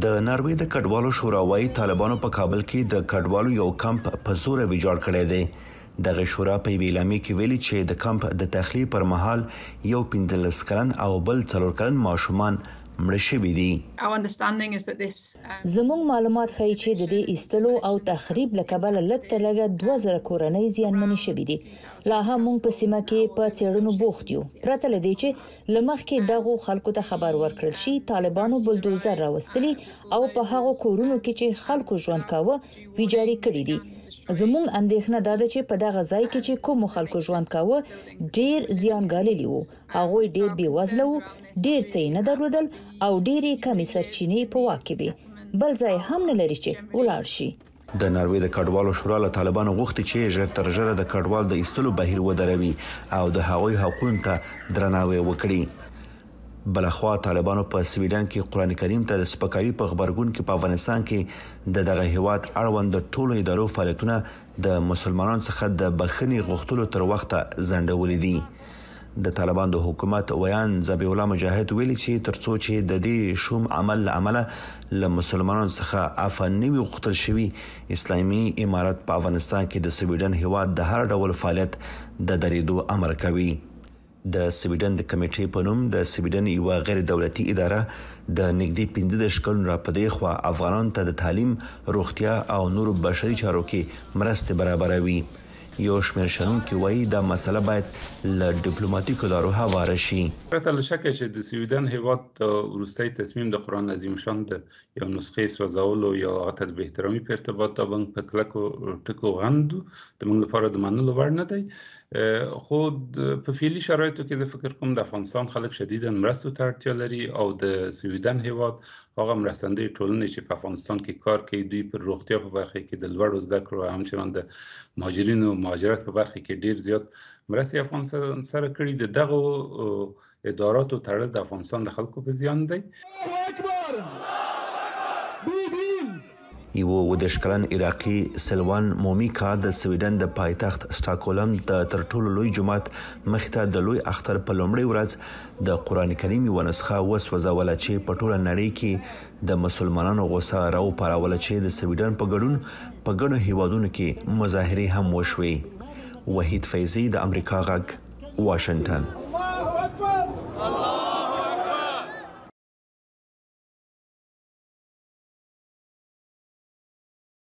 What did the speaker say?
د ناروې د کډوالو شورا وايي طالبانو په کابل کې د کډوالو یو کمپ په زور ویجاړ کړی دی دغه شورا په ویلامي کې ویلي چې د کمپ د تخلیه پر مهال یو 15 کلن او بل 3 کلن ماشومان مړ شوي دي uh, زموږ معلومات ښیي چې د دې ایستلو او تخریب لکبل لته لګه 2000 کورنۍ زیانمن شوي دي لا هم موږ په سیمه کې په چیرونو بوخت یو پرته لدی چې لمخ کې دغه خلکو ته خبر ورکړل شي طالبانو بلډوزر راوستلی او په هغه کورونو کې چې خلکو ژوند کاوه ویجاړي کړی دي زموږ اندېښنه دا ده چې په دغه ځای کې چې کوم خلکو ژوند کاوه ډیر زیان ګاللی وو هغه ډیر بیوزله وو ډیر څه نه درلودل او ډېری کمی سرچینې په واکه وي بل ځای هم نه لري چې ولاړ شي د ناروې د کډوالو شورا له طالبانو غوښتي چې ژر تر ژره د کډوال د ایستلو بهیر ودروي او د هغوی حقوقو ته درناوی وکړي بلخوا طالبانو په سویډن کې قران کریم ته د سپکاوي په خبرګون کې په افغانستان کې د دغه هیواد اړوند ټولو ادارو فعالیتونه د مسلمانانو څخه د بخښنې غوښتلو تر وخته ځنډولې دي د طالبان د حکومت ویان زبی الله مجاهد ویلي چې ترڅو چې د دې شوم عمل لعمله ل مسلمانانو څخه افنوي غوښتل شوی اسلامي امارت په افغانستان کې د سویډن هواد د هر ډول فعالیت د درېدو امر کوي د سویډن د کمیټې په نوم د سویډن یو غیر دولتي اداره د نګدي 15 شکل را پدې خو افغانان ته د تعلیم، روغتیا او نور بشري چارو کې مرسته برابروي یو شمیر شنونکي وایي دا مسله باید له ډیپلوماټیکو لارو هواره شي پرته له شک چې د سویډن هیواد د وروستي تصمیم د قران عظیم شان د یو نسخې سوزولو یا غتد به احترامي په ارتباط د بنګ په کلکو ټکو غند د موږ لپاره د منلو وړ نه دی خو په فعلي شرایطو کې زه فکر کوم د افغانستان خلک شدیدا مرستو ته اړتیا لري او د سویډن هیواد هغه مرستندوی ټولنې چې په افغانستان کې کار کوي دوی پر روغتیا په برخه کې د لوړو زده کړو او همچنان د مهاجرینو مهاجرت په برخه کې ډیر زیات مرستې افغانستان سره کړي د دغه اداراتو تړل د افغانستان د خلکو په زیان دی الله اکبر 120 عراقي سلوان مومیکا د سویډن د پایتخت سټاکولم د ترټولو لوی جماعت مخته د لوی اختر په لومړی ورځ د قران کریم یو نسخه وسوځول چې په ټوله نړۍ کې د مسلمانانو غوسه راو پراول چې د سویډن په ګډون په ګڼو هیوادونو کې مظاهره هم وشوي وحید فیضی د امریکا غږ واشنگټن